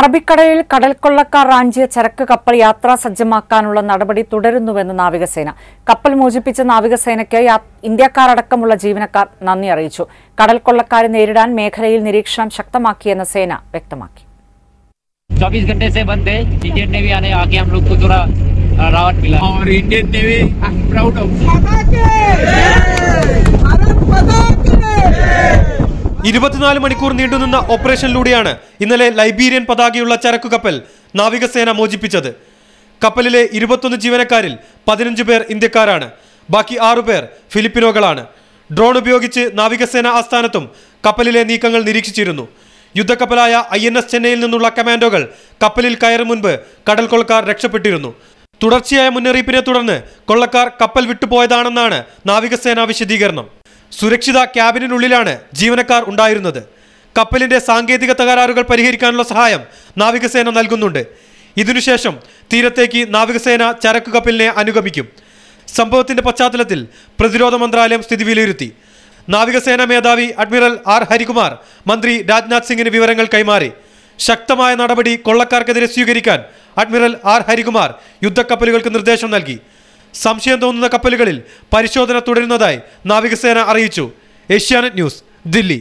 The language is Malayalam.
അറബിക്കടലിൽ കടൽക്കൊള്ളക്കാർ റാഞ്ചിയ ചരക്ക് കപ്പൽ യാത്രാ സജ്ജമാക്കാനുള്ള നടപടി തുടരുന്നുവെന്ന് നാവികസേന കപ്പൽ മോചിപ്പിച്ച നാവികസേനയ്ക്ക് ഇന്ത്യക്കാരടക്കമുള്ള ജീവനക്കാർ നന്ദി അറിയിച്ചു കടൽക്കൊള്ളക്കാരെ നേരിടാൻ മേഖലയിൽ നിരീക്ഷണം ശക്തമാക്കിയെന്ന് സേന വ്യക്തമാക്കി चौबीस घंटे से बंद थे इंडियन नेवी आने आके हम लोग को थोड़ा मिला और प्राउड ऑफ ഇരുപത്തിനാല് മണിക്കൂർ നീണ്ടുനിന്ന ഓപ്പറേഷനിലൂടെയാണ് ഇന്നലെ ലൈബീരിയൻ പതാകയുള്ള ചരക്കു കപ്പൽ നാവികസേന മോചിപ്പിച്ചത് കപ്പലിലെ ഇരുപത്തൊന്ന് ജീവനക്കാരിൽ പതിനഞ്ച് പേർ ഇന്ത്യക്കാരാണ് ബാക്കി പേർ ഫിലിപ്പിനോകളാണ് ഡ്രോൺ ഉപയോഗിച്ച് നാവികസേന ആസ്ഥാനത്തും കപ്പലിലെ നീക്കങ്ങൾ നിരീക്ഷിച്ചിരുന്നു യുദ്ധക്കപ്പലായ ഐ എൻ എസ് ചെന്നൈയിൽ നിന്നുള്ള കമാൻഡോകൾ കപ്പലിൽ കയറും മുൻപ് കടൽക്കൊള്ളക്കാർ രക്ഷപ്പെട്ടിരുന്നു തുടർച്ചയായ മുന്നറിയിപ്പിനെ തുടർന്ന് കൊള്ളക്കാർ കപ്പൽ വിട്ടുപോയതാണെന്നാണ് നാവികസേന വിശദീകരണം സുരക്ഷിത ക്യാബിനുള്ളിലാണ് ജീവനക്കാർ ഉണ്ടായിരുന്നത് കപ്പലിന്റെ സാങ്കേതിക തകരാറുകൾ പരിഹരിക്കാനുള്ള സഹായം നാവികസേന നൽകുന്നുണ്ട് ഇതിനുശേഷം തീരത്തേക്ക് നാവികസേന ചരക്ക് കപ്പലിനെ അനുഗമിക്കും സംഭവത്തിന്റെ പശ്ചാത്തലത്തിൽ പ്രതിരോധ മന്ത്രാലയം സ്ഥിതി വിലയിരുത്തി നാവികസേന മേധാവി അഡ്മിറൽ ആർ ഹരികുമാർ മന്ത്രി രാജ്നാഥ് സിംഗിന് വിവരങ്ങൾ കൈമാറി ശക്തമായ നടപടി കൊള്ളക്കാർക്കെതിരെ സ്വീകരിക്കാൻ അഡ്മിറൽ ആർ ഹരികുമാർ യുദ്ധക്കപ്പലുകൾക്ക് നിർദ്ദേശം നൽകി സംശയം തോന്നുന്ന കപ്പലുകളിൽ പരിശോധന തുടരുന്നതായി നാവികസേന അറിയിച്ചു ഏഷ്യാനെറ്റ് ന്യൂസ് ദില്ലി